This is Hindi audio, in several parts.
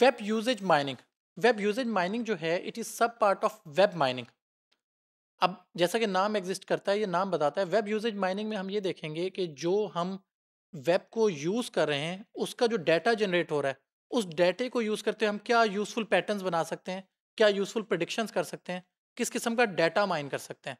web usage mining web usage mining जो है it is sub part of web mining अब जैसा कि नाम एग्जिस्ट करता है ये नाम बताता है वेब यूजेज माइनिंग में हम ये देखेंगे कि जो हम वेब को यूज़ कर रहे हैं उसका जो डाटा जनरेट हो रहा है उस डाटे को यूज़ करते हुए हम क्या यूज़फुल पैटर्न्स बना सकते हैं क्या यूज़फुल प्रडिक्शंस कर सकते हैं किस किस्म का डाटा माइन कर सकते हैं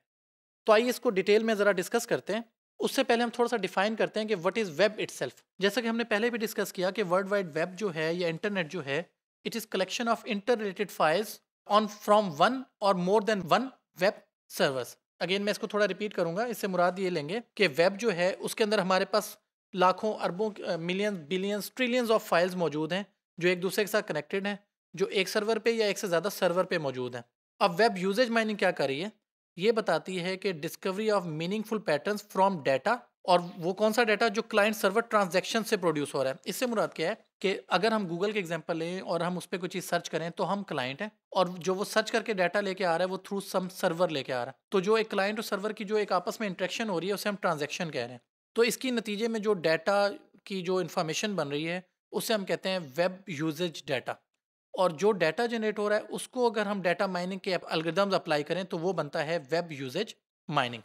तो आइए इसको डिटेल में ज़रा डिस्कस करते हैं उससे पहले हम थोड़ा सा डिफाइन करते हैं कि व्हाट इज़ वेब इट जैसा कि हमने पहले भी डिस्कस किया कि वर्ल्ड वाइड वेब जो है या इंटरनेट जो है it is collection of interrelated files on from one और more than one web servers again मैं इसको थोड़ा रिपीट करूंगा इससे मुराद ये लेंगे कि वेब जो है उसके अंदर हमारे पास लाखों अरबों millions billions trillions of files मौजूद हैं जो एक दूसरे के साथ कनेक्टेड हैं जो एक सर्वर पे या एक से ज़्यादा सर्वर पे मौजूद हैं अब वेब यूजेज माइनिंग क्या कर रही है ये बताती है कि discovery of meaningful pattern from data और वो कौन सा डाटा जो क्लाइंट सर्वर ट्रांजेक्शन से प्रोड्यूस हो रहा है इससे मुराद क्या है कि अगर हम गूगल के एग्जांपल लें और हम उस पर कोई चीज़ सर्च करें तो हम क्लाइंट हैं और जो वो सर्च करके डाटा लेके आ रहा है वो थ्रू सम सर्वर लेके आ रहा है तो जो एक क्लाइंट और सर्वर की जो एक आपस में इंट्रेक्शन हो रही है उसे हम ट्रांजेक्शन कह रहे हैं तो इसके नतीजे में जो डाटा की जो इन्फॉर्मेशन बन रही है उसे हम कहते हैं वेब यूजेज डाटा और जो डाटा जनरेट हो रहा है उसको अगर हम डाटा माइनिंग के अलग्रिदम्स अप्लाई करें तो वो बनता है वेब यूजेज माइनिंग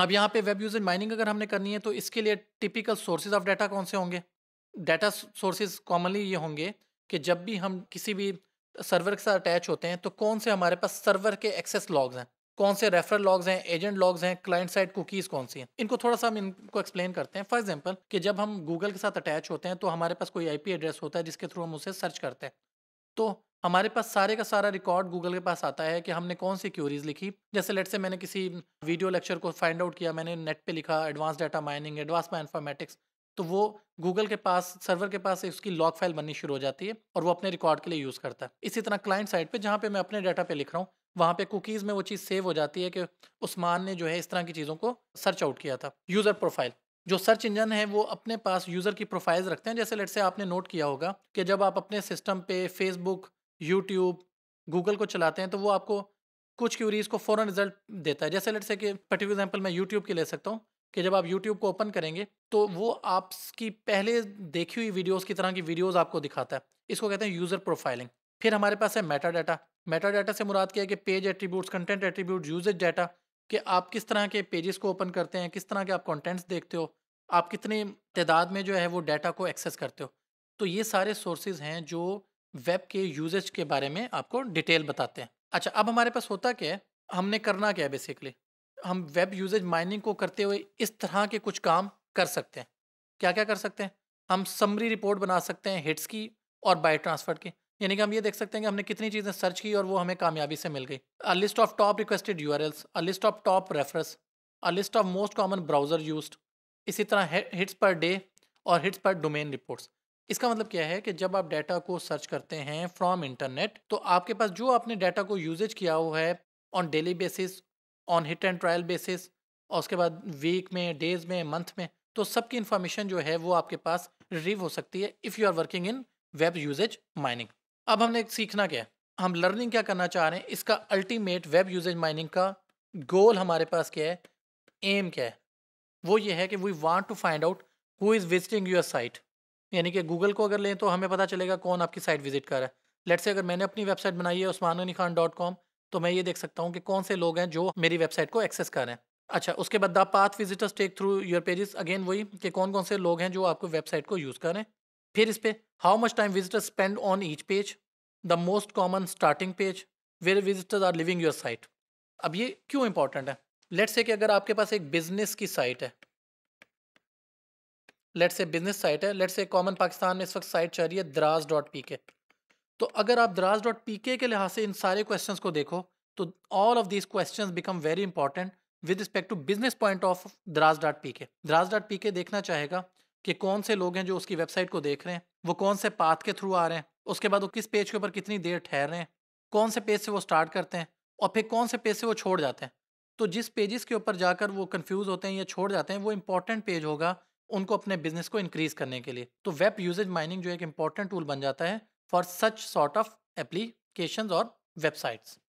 अब यहाँ पे वेब यूजेज माइनिंग अगर हमने करनी है तो इसके लिए टिपिकल सोर्सेज ऑफ डाटा कौन से होंगे डाटा सोर्सेज कॉमनली ये होंगे कि जब भी हम किसी भी सर्वर के साथ अटैच होते हैं तो कौन से हमारे पास सर्वर के एक्सेस लॉग्स हैं कौन से रेफरल लॉग्स हैं एजेंट लॉग्स हैं क्लाइंट साइड कुकीज़ कौन सी हैं इनको थोड़ा सा हम इनको एक्सप्लेन करते हैं फॉर एग्जांपल कि जब हम गूगल के साथ अटैच होते हैं तो हमारे पास कोई आईपी एड्रेस होता है जिसके थ्रू हम उसे सर्च करते हैं तो हमारे पास सारे का सारा रिकॉर्ड गूगल के पास आता है कि हमने कौन सी क्यूरीज लिखी जैसे लेट से मैंने किसी वीडियो लेक्चर को फाइंड आउट किया मैंने नेट पे लिखा advance data mining advance my informatics तो वो गूगल के पास सर्वर के पास उसकी लॉग फाइल बननी शुरू हो जाती है और वो अपने रिकॉर्ड के लिए यूज़ करता है इसी तरह क्लाइंट साइड पर जहाँ पर मैं अपने डाटा पे लिख रहा हूँ वहाँ पे कुकीज़ में वो चीज़ सेव हो जाती है कि उस्मान ने जो है इस तरह की चीज़ों को सर्च आउट किया था यूज़र प्रोफाइल जो सर्च इंजन है वो अपने पास यूज़र की प्रोफाइल्स रखते हैं जैसे लेट से आपने नोट किया होगा कि जब आप अपने सिस्टम पे फेसबुक यूट्यूब गूगल को चलाते हैं तो वो आपको कुछ क्यूरीज को फ़ौरन रिजल्ट देता है जैसे लेट से कि पर्टिकुलर एग्जाम्पल मैं यूट्यूब की ले सकता हूँ कि जब आप यूट्यूब को ओपन करेंगे तो वो आपकी पहले देखी हुई वीडियोज़ की तरह की वीडियोज़ आपको दिखाता है इसको कहते हैं यूज़र प्रोफाइलिंग फिर हमारे पास है मेटा डाटा मेटा डाटा से मुराद क्या है कि page attributes content attribute usage data कि आप किस तरह के पेजेस को ओपन करते हैं किस तरह के आप कंटेंट्स देखते हो आप कितने तदाद में जो है वो डाटा को एक्सेस करते हो तो ये सारे सोर्सेज हैं जो वेब के यूजेज के बारे में आपको डिटेल बताते हैं अच्छा अब हमारे पास होता क्या है हमने करना क्या है बेसिकली हम वेब यूजेज माइनिंग को करते हुए इस तरह के कुछ काम कर सकते हैं क्या क्या कर सकते हैं हम समरी रिपोर्ट बना सकते हैं हिट्स की और बाय ट्रांसफर की यानी कि हम ये देख सकते हैं कि हमने कितनी चीज़ें सर्च की और वो हमें कामयाबी से मिल गई a list of top requested you a list of top reference a list of most common browser use इसी तरह हिट्स पर डे और हिट्स पर डोमेन रिपोर्ट्स इसका मतलब क्या है कि जब आप डाटा को सर्च करते हैं फ्रॉम इंटरनेट तो आपके पास जो आपने डाटा को यूजेज किया हुआ है on daily basis on hit and trial basis और उसके बाद वीक में डेज में मंथ में तो सबकी इन्फॉर्मेशन जो है वो आपके पास रिव हो सकती है if you are working in web usage mining अब हमने सीखना क्या हम लर्निंग क्या करना चाह रहे हैं इसका अल्टीमेट वेब यूजेज माइनिंग का गोल हमारे पास क्या है एम क्या है वो ये है कि we want to find out who is visiting your site यानी कि गूगल को अगर लें तो हमें पता चलेगा कौन आपकी साइट विजिट कर रहा है लेट से अगर मैंने अपनी वेबसाइट बनाई है उस्मान खान डॉट कॉम तो मैं ये देख सकता हूँ कि कौन से लोग हैं जो मेरी वेबसाइट को एक्सेस कर रहे हैं अच्छा उसके बाद the path visitors take through your pages again वही कि कौन कौन से लोग हैं जो आपको वेबसाइट को यूज़ करें फिर इस पर how much time visitors spend on each page the most common starting page where visitors are leaving your site अब ये क्यों इंपॉर्टेंट है लेट्स से कि अगर आपके पास एक बिजनेस की साइट है लेट से बिजनेस साइट है लेट से कॉमन पाकिस्तान में इस वक्त साइट चल रही है द्रास डॉट पी के तो अगर आप द्रास डॉट पी के के लिहाज से इन सारे क्वेश्चन को देखो तो all of this question become very important with respect to business point of Daraz dot P K Daraz dot P के देखना चाहेगा कि कौन से लोग हैं जो उसकी वेबसाइट को देख रहे हैं वो कौन से पाथ के थ्रू आ रहे हैं उसके बाद वो किस पेज के ऊपर कितनी देर ठहर रहे हैं कौन से पेज से वो स्टार्ट करते हैं और फिर कौन से पेज से वो छोड़ जाते हैं तो जिस पेजेस के ऊपर जाकर वो कन्फ्यूज होते हैं या छोड़ जाते हैं वो इंपॉर्टेंट पेज होगा उनको अपने बिजनेस को इंक्रीज करने के लिए तो वेब यूजेज माइनिंग जो एक इंपॉर्टेंट टूल बन जाता है for such sort of application और वेबसाइट्स